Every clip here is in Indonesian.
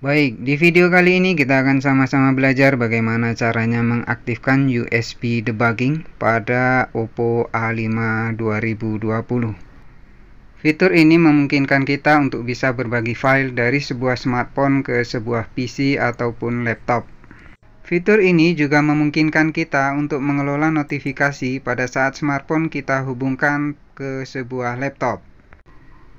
Baik, di video kali ini kita akan sama-sama belajar bagaimana caranya mengaktifkan USB debugging pada Oppo A5 2020. Fitur ini memungkinkan kita untuk bisa berbagi file dari sebuah smartphone ke sebuah PC ataupun laptop. Fitur ini juga memungkinkan kita untuk mengelola notifikasi pada saat smartphone kita hubungkan ke sebuah laptop.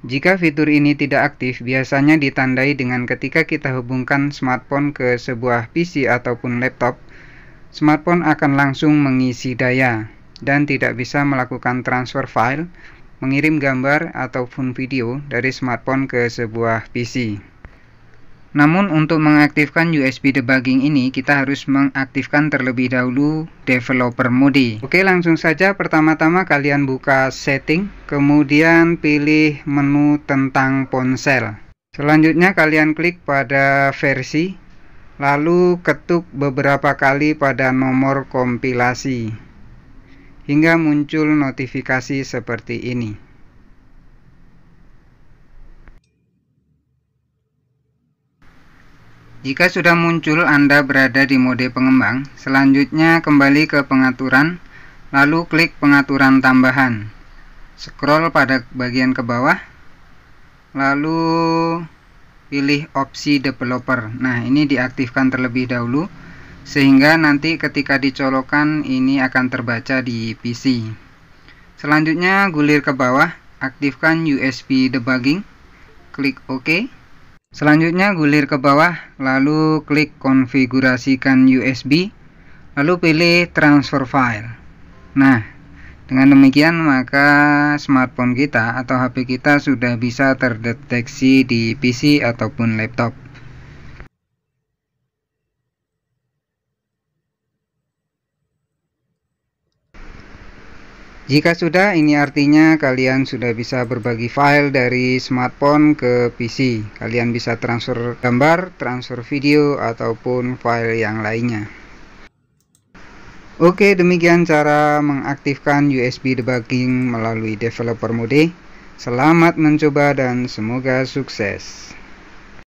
Jika fitur ini tidak aktif, biasanya ditandai dengan ketika kita hubungkan smartphone ke sebuah PC ataupun laptop, smartphone akan langsung mengisi daya dan tidak bisa melakukan transfer file, mengirim gambar ataupun video dari smartphone ke sebuah PC. Namun untuk mengaktifkan USB debugging ini kita harus mengaktifkan terlebih dahulu developer mode Oke langsung saja pertama-tama kalian buka setting kemudian pilih menu tentang ponsel Selanjutnya kalian klik pada versi lalu ketuk beberapa kali pada nomor kompilasi hingga muncul notifikasi seperti ini Jika sudah muncul Anda berada di mode pengembang, selanjutnya kembali ke pengaturan, lalu klik pengaturan tambahan. Scroll pada bagian ke bawah, lalu pilih opsi developer. Nah, ini diaktifkan terlebih dahulu sehingga nanti ketika dicolokkan ini akan terbaca di PC. Selanjutnya gulir ke bawah, aktifkan USB debugging, klik OK. Selanjutnya gulir ke bawah, lalu klik konfigurasikan USB, lalu pilih transfer file. Nah, dengan demikian maka smartphone kita atau HP kita sudah bisa terdeteksi di PC ataupun laptop. Jika sudah, ini artinya kalian sudah bisa berbagi file dari smartphone ke PC. Kalian bisa transfer gambar, transfer video, ataupun file yang lainnya. Oke, demikian cara mengaktifkan USB debugging melalui developer mode. Selamat mencoba dan semoga sukses.